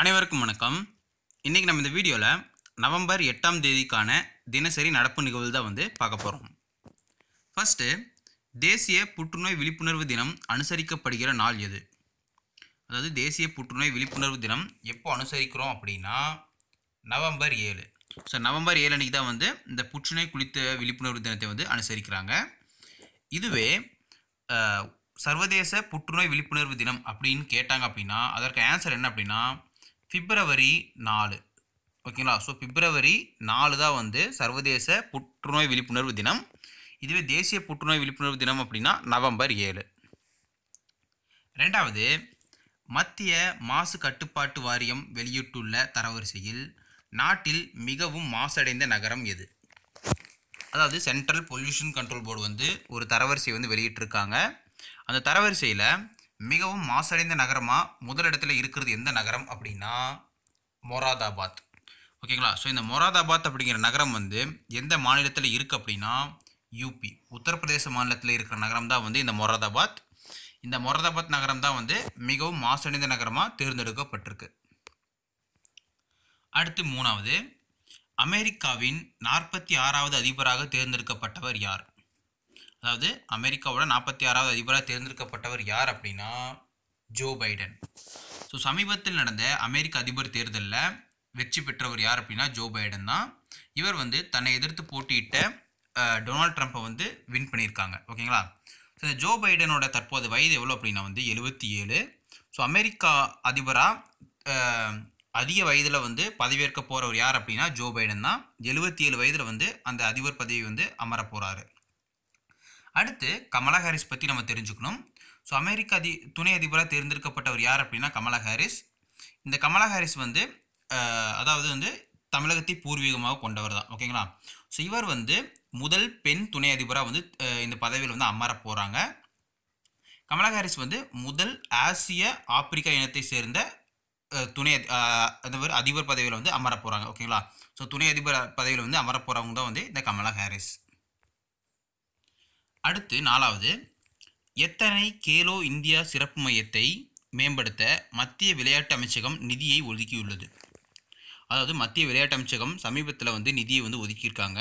அனைவருக்கும் வணக்கம் இன்றைக்கி நம்ம இந்த வீடியோவில் நவம்பர் எட்டாம் தேதிக்கான தினசரி நடப்பு நிகழ்வு தான் வந்து பார்க்க போகிறோம் ஃபஸ்ட்டு தேசிய புற்றுநோய் விழிப்புணர்வு தினம் அனுசரிக்கப்படுகிற நாள் எது அதாவது தேசிய புற்றுநோய் விழிப்புணர்வு தினம் எப்போ அனுசரிக்கிறோம் அப்படின்னா நவம்பர் ஏழு ஸோ நவம்பர் ஏழு அன்றைக்கி தான் வந்து இந்த புற்றுநோய் குளித்த விழிப்புணர்வு தினத்தை வந்து அனுசரிக்கிறாங்க இதுவே சர்வதேச புற்றுநோய் விழிப்புணர்வு தினம் அப்படின்னு கேட்டாங்க அப்படின்னா அதற்கு ஆன்சர் என்ன அப்படின்னா பிப்ரவரி நாலு ஓகேங்களா ஸோ பிப்ரவரி நாலு தான் வந்து சர்வதேச புற்றுநோய் விழிப்புணர்வு தினம் இதுவே தேசிய புற்றுநோய் விழிப்புணர்வு தினம் அப்படின்னா நவம்பர் ஏழு ரெண்டாவது மத்திய மாசு கட்டுப்பாட்டு வாரியம் வெளியிட்டுள்ள தரவரிசையில் நாட்டில் மிகவும் மாசடைந்த நகரம் எது அதாவது சென்ட்ரல் பொல்யூஷன் கண்ட்ரோல் போர்டு வந்து ஒரு தரவரிசை வந்து வெளியிட்டிருக்காங்க அந்த தரவரிசையில் மிகவும் மாசடைந்த நகரமாக முதலிடத்தில் இருக்கிறது எந்த நகரம் அப்படின்னா மொராதாபாத் ஓகேங்களா ஸோ இந்த மொராதாபாத் அப்படிங்கிற நகரம் வந்து எந்த மாநிலத்தில் இருக்குது அப்படின்னா யூபி உத்தரப்பிரதேச மாநிலத்தில் இருக்கிற நகரம் தான் வந்து இந்த மொராதாபாத் இந்த மொராதாபாத் நகரம் தான் வந்து மிகவும் மாசடைந்த நகரமாக தேர்ந்தெடுக்கப்பட்டிருக்கு அடுத்து மூணாவது அமெரிக்காவின் நாற்பத்தி ஆறாவது அதிபராக தேர்ந்தெடுக்கப்பட்டவர் யார் அதாவது அமெரிக்காவோட நாற்பத்தி ஆறாவது அதிபராக தேர்ந்தெடுக்கப்பட்டவர் யார் அப்படின்னா ஜோ பைடன் ஸோ சமீபத்தில் நடந்த அமெரிக்க அதிபர் தேர்தலில் வெற்றி பெற்றவர் யார் அப்படின்னா ஜோ பைடன் தான் இவர் வந்து தன்னை எதிர்த்து போட்டியிட்ட டொனால்ட் ட்ரம்ப்பை வந்து வின் பண்ணியிருக்காங்க ஓகேங்களா ஸோ இந்த ஜோ பைடனோட தற்போது வயது எவ்வளோ அப்படின்னா வந்து எழுபத்தி ஏழு ஸோ அமெரிக்கா அதிபராக அதிக வயதில் வந்து பதவியேற்க போகிறவர் யார் அப்படின்னா ஜோ பைடன் தான் எழுபத்தி ஏழு வயதில் வந்து அந்த அதிபர் பதவி வந்து அமர போகிறாரு அடுத்து கமலா ஹாரிஸ் பற்றி நம்ம தெரிஞ்சுக்கணும் ஸோ அமெரிக்க அதி துணை அதிபராக தேர்ந்தெடுக்கப்பட்டவர் யார் அப்படின்னா கமலா ஹாரிஸ் இந்த கமலா ஹாரிஸ் வந்து அதாவது வந்து தமிழகத்தை பூர்வீகமாக கொண்டவர் தான் ஓகேங்களா ஸோ இவர் வந்து முதல் பெண் துணை அதிபராக வந்து இந்த பதவியில் வந்து அமர போகிறாங்க கமலா ஹாரிஸ் வந்து முதல் ஆசிய ஆப்பிரிக்கா இனத்தை சேர்ந்த துணை அதிபர் அதிபர் பதவியில் வந்து அமர போகிறாங்க ஓகேங்களா ஸோ துணை அதிபர் பதவியில் வந்து அமர போகிறவங்க தான் வந்து இந்த கமலா ஹாரிஸ் அடுத்து நாலாவது எத்தனை கேலோ இந்தியா சிறப்பு மையத்தை மேம்படுத்த மத்திய விளையாட்டு அமைச்சகம் நிதியை ஒதுக்கியுள்ளது அதாவது மத்திய விளையாட்டு அமைச்சகம் சமீபத்தில் வந்து நிதியை வந்து ஒதுக்கியிருக்காங்க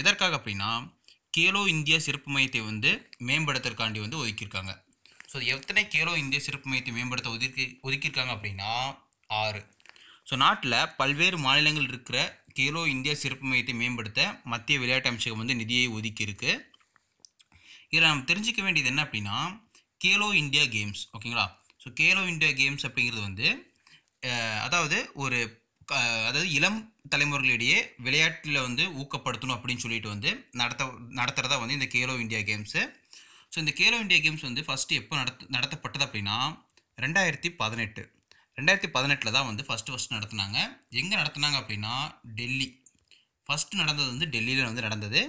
எதற்காக அப்படின்னா கேலோ இந்தியா சிறப்பு மையத்தை வந்து மேம்படுத்துறதுக்காண்டி வந்து ஒதுக்கியிருக்காங்க ஸோ எத்தனை கேலோ இந்திய சிறப்பு மையத்தை மேம்படுத்த ஒதுக்கி ஒதுக்கியிருக்காங்க அப்படின்னா ஆறு ஸோ நாட்டில் பல்வேறு மாநிலங்கள் இருக்கிற கேலோ இந்தியா சிறப்பு மையத்தை மேம்படுத்த மத்திய விளையாட்டு அமைச்சகம் வந்து நிதியை ஒதுக்கியிருக்கு இதில் நம்ம தெரிஞ்சிக்க வேண்டியது என்ன அப்படின்னா கேலோ இந்தியா கேம்ஸ் ஓகேங்களா ஸோ கேலோ இந்தியா கேம்ஸ் அப்படிங்கிறது வந்து அதாவது ஒரு அதாவது இளம் தலைமுறைகளிடையே விளையாட்டில் வந்து ஊக்கப்படுத்தணும் அப்படின்னு சொல்லிட்டு வந்து நடத்த நடத்துகிறதா வந்து இந்த கேலோ இந்தியா கேம்ஸு ஸோ இந்த கேலோ இந்தியா கேம்ஸ் வந்து ஃபஸ்ட்டு எப்போ நடத்து நடத்தப்பட்டது அப்படின்னா ரெண்டாயிரத்தி பதினெட்டு ரெண்டாயிரத்தி பதினெட்டில் தான் வந்து ஃபஸ்ட்டு ஃபஸ்ட்டு நடத்துனாங்க எங்கே நடத்துனாங்க அப்படின்னா டெல்லி ஃபஸ்ட்டு நடந்தது வந்து டெல்லியில் வந்து நடந்தது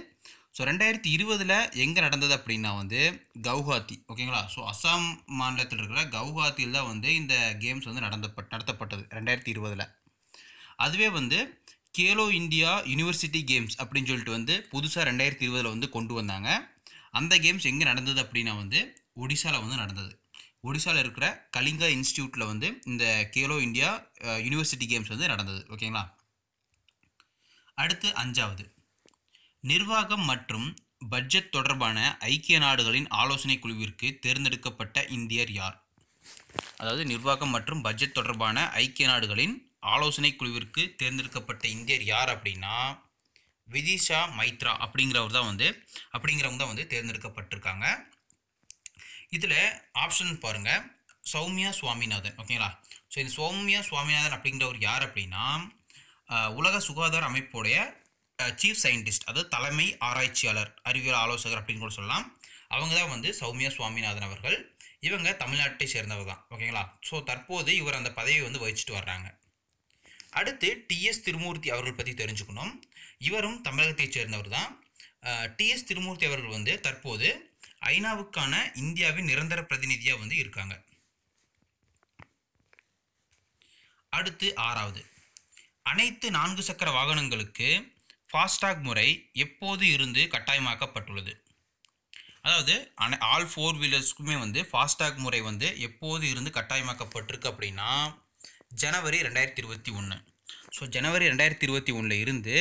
ஸோ ரெண்டாயிரத்தி இருபதில் எங்கே நடந்தது அப்படின்னா வந்து கவுஹாத்தி ஓகேங்களா ஸோ அஸ்ஸாம் மாநிலத்தில் இருக்கிற கவுஹாத்தியில் தான் வந்து இந்த கேம்ஸ் வந்து நடந்தப்பட் நடத்தப்பட்டது ரெண்டாயிரத்தி இருபதில் அதுவே வந்து கேலோ இந்தியா யூனிவர்சிட்டி கேம்ஸ் அப்படின்னு சொல்லிட்டு வந்து புதுசாக ரெண்டாயிரத்தி இருபதில் வந்து கொண்டு வந்தாங்க அந்த கேம்ஸ் எங்கே நடந்தது அப்படின்னா வந்து ஒடிசாவில் வந்து நடந்தது ஒடிசாவில் இருக்கிற கலிங்கா இன்ஸ்டியூட்டில் வந்து இந்த கேலோ இந்தியா யூனிவர்சிட்டி கேம்ஸ் வந்து நடந்தது ஓகேங்களா அடுத்து அஞ்சாவது நிர்வாகம் மற்றும் பட்ஜெட் தொடர்பான ஐக்கிய நாடுகளின் ஆலோசனை குழுவிற்கு தேர்ந்தெடுக்கப்பட்ட இந்தியர் யார் அதாவது நிர்வாகம் மற்றும் பட்ஜெட் தொடர்பான ஐக்கிய நாடுகளின் ஆலோசனை குழுவிற்கு தேர்ந்தெடுக்கப்பட்ட இந்தியர் யார் அப்படின்னா விதிஷா மைத்ரா அப்படிங்கிறவர் தான் வந்து அப்படிங்கிறவங்க தான் வந்து தேர்ந்தெடுக்கப்பட்டிருக்காங்க இதில் ஆப்ஷன் பாருங்கள் சௌமியா சுவாமிநாதன் ஓகேங்களா ஸோ இந்த சௌமியா சுவாமிநாதன் அப்படிங்கிறவர் யார் அப்படின்னா உலக சுகாதார அமைப்புடைய சீஃப் சயின்டிஸ்ட் அதாவது தலைமை ஆராய்ச்சியாளர் அறிவியல் ஆலோசகர் அப்படின்னு கூட சொல்லலாம் அவங்க தான் வந்து சௌமியா சுவாமிநாதன் அவர்கள் இவங்க தமிழ்நாட்டை சேர்ந்தவர் தான் ஓகேங்களா ஸோ தற்போது இவர் அந்த பதவியை வந்து வகிச்சுட்டு வர்றாங்க அடுத்து டிஎஸ் திருமூர்த்தி அவர்கள் பற்றி தெரிஞ்சுக்கணும் இவரும் தமிழகத்தைச் சேர்ந்தவர் தான் டிஎஸ் திருமூர்த்தி அவர்கள் வந்து தற்போது ஐநாவுக்கான இந்தியாவின் நிரந்தர பிரதிநிதியாக வந்து இருக்காங்க அடுத்து ஆறாவது அனைத்து நான்கு சக்கர வாகனங்களுக்கு ஃபாஸ்டாக் முறை எப்போது இருந்து கட்டாயமாக்கப்பட்டுள்ளது அதாவது அனை ஆல் ஃபோர் வீலர்ஸ்க்குமே வந்து ஃபாஸ்டாக் முறை வந்து எப்போது இருந்து கட்டாயமாக்கப்பட்டிருக்கு அப்படின்னா ஜனவரி ரெண்டாயிரத்தி இருபத்தி ஒன்று ஸோ ஜனவரி ரெண்டாயிரத்தி இருபத்தி ஒன்றில் இருந்து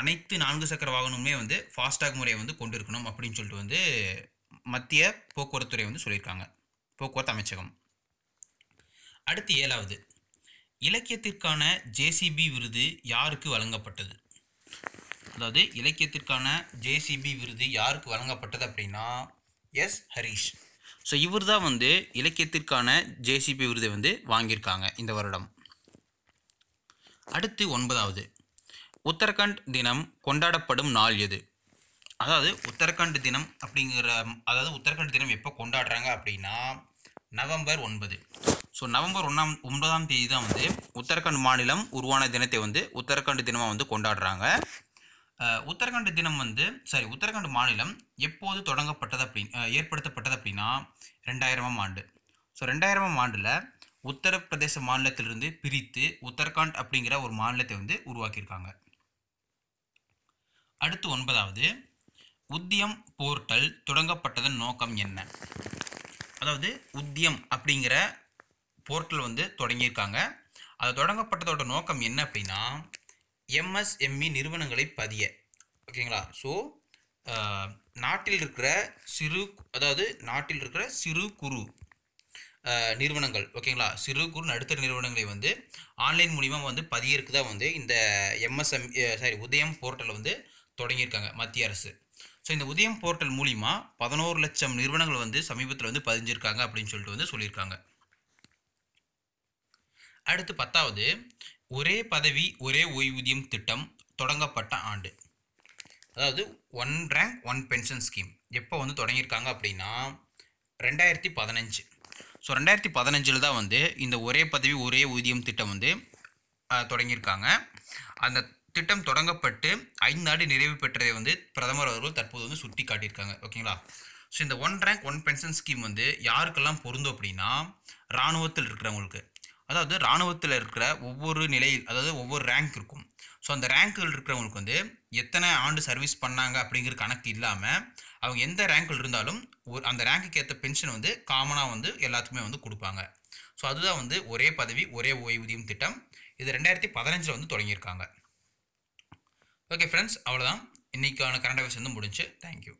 அனைத்து நான்கு சக்கர வாகனமுமே வந்து ஃபாஸ்டாக் முறையை வந்து கொண்டு இருக்கணும் அப்படின்னு சொல்லிட்டு வந்து மத்திய போக்குவரத்துறை வந்து சொல்லியிருக்காங்க போக்குவரத்து அமைச்சகம் அடுத்து ஏழாவது இலக்கியத்திற்கான ஜேசிபி விருது யாருக்கு வழங்கப்பட்டது அதாவது இலக்கியத்திற்கான ஜேசிபி விருது யாருக்கு வழங்கப்பட்டது அப்படின்னா எஸ் ஹரீஷ் ஸோ இவர் தான் வந்து இலக்கியத்திற்கான ஜேசிபி விருதை வந்து வாங்கியிருக்காங்க இந்த வருடம் அடுத்து ஒன்பதாவது உத்தரகண்ட் தினம் கொண்டாடப்படும் நாள் எது அதாவது உத்தரகண்ட் தினம் அப்படிங்கிற அதாவது உத்தரகண்ட் தினம் எப்போ கொண்டாடுறாங்க அப்படின்னா நவம்பர் ஒன்பது ஸோ நவம்பர் ஒன்றாம் ஒன்பதாம் தேதி தான் வந்து உத்தரகண்ட் மாநிலம் உருவான தினத்தை வந்து உத்தரகண்ட் தினமாக வந்து கொண்டாடுறாங்க உத்தரகாண்ட் தினம் வந்து சாரி உத்தரகாண்ட் மாநிலம் எப்போது தொடங்கப்பட்டது அப்படி ஏற்படுத்தப்பட்டது அப்படின்னா ரெண்டாயிரமாம் ஆண்டு ஸோ ரெண்டாயிரமாம் ஆண்டில் உத்தரப்பிரதேச மாநிலத்திலிருந்து பிரித்து உத்தரகாண்ட் அப்படிங்கிற ஒரு மாநிலத்தை வந்து உருவாக்கியிருக்காங்க அடுத்து ஒன்பதாவது உத்தியம் போர்ட்டல் தொடங்கப்பட்டதன் நோக்கம் என்ன அதாவது உத்தியம் அப்படிங்கிற போர்ட்டல் வந்து தொடங்கியிருக்காங்க அது தொடங்கப்பட்டதோட நோக்கம் என்ன அப்படின்னா எம்எஸ்எம்இ e நிறுவனங்களை பதிய ஓகேங்களா ஸோ நாட்டில் இருக்கிற சிறு அதாவது நாட்டில் இருக்கிற சிறு குறு நிறுவனங்கள் ஓகேங்களா சிறு குறு நடுத்தர நிறுவனங்களை வந்து ஆன்லைன் மூலிமா வந்து பதியிருக்கு தான் வந்து இந்த எம்எஸ்எம் சாரி e, உதயம் போர்ட்டலில் வந்து தொடங்கியிருக்காங்க மத்திய அரசு ஸோ இந்த உதயம் போர்ட்டல் மூலிமா பதினோரு லட்சம் நிறுவனங்கள் வந்து சமீபத்தில் வந்து பதிஞ்சிருக்காங்க அப்படின்னு சொல்லிட்டு வந்து சொல்லியிருக்காங்க அடுத்து பத்தாவது ஒரே பதவி ஒரே ஓய்வூதியம் திட்டம் தொடங்கப்பட்ட ஆண்டு அதாவது one rank one pension scheme எப்போ வந்து தொடங்கியிருக்காங்க அப்படின்னா ரெண்டாயிரத்தி பதினஞ்சு ஸோ ரெண்டாயிரத்தி பதினஞ்சில் தான் வந்து இந்த ஒரே பதவி ஒரே ஊதியம் திட்டம் வந்து தொடங்கியிருக்காங்க அந்த திட்டம் தொடங்கப்பட்டு ஐந்து ஆண்டு நிறைவு பெற்றதை வந்து பிரதமர் அவர்கள் தற்போது வந்து சுட்டி காட்டியிருக்காங்க ஓகேங்களா ஸோ இந்த one rank one pension scheme வந்து யாருக்கெல்லாம் பொருந்தும் அப்படின்னா இராணுவத்தில் இருக்கிறவங்களுக்கு அதாவது இராணுவத்தில் இருக்கிற ஒவ்வொரு நிலையில் அதாவது ஒவ்வொரு ரேங்க் இருக்கும் ஸோ அந்த ரேங்க்கில் இருக்கிறவங்களுக்கு வந்து எத்தனை ஆண்டு சர்வீஸ் பண்ணாங்க அப்படிங்கிற கணக்கு இல்லாமல் அவங்க எந்த ரேங்க்கில் இருந்தாலும் ஒரு அந்த ரேங்க்கு ஏற்ற பென்ஷன் வந்து காமனாக வந்து எல்லாத்துக்குமே வந்து கொடுப்பாங்க ஸோ அதுதான் வந்து ஒரே பதவி ஒரே ஓய்வூதியம் திட்டம் இது ரெண்டாயிரத்தி பதினஞ்சில் வந்து தொடங்கியிருக்காங்க ஓகே ஃப்ரெண்ட்ஸ் அவ்வளோதான் இன்றைக்கான கரண்ட் அஃபேர்ஸ் வந்து முடிஞ்சு தேங்க்யூ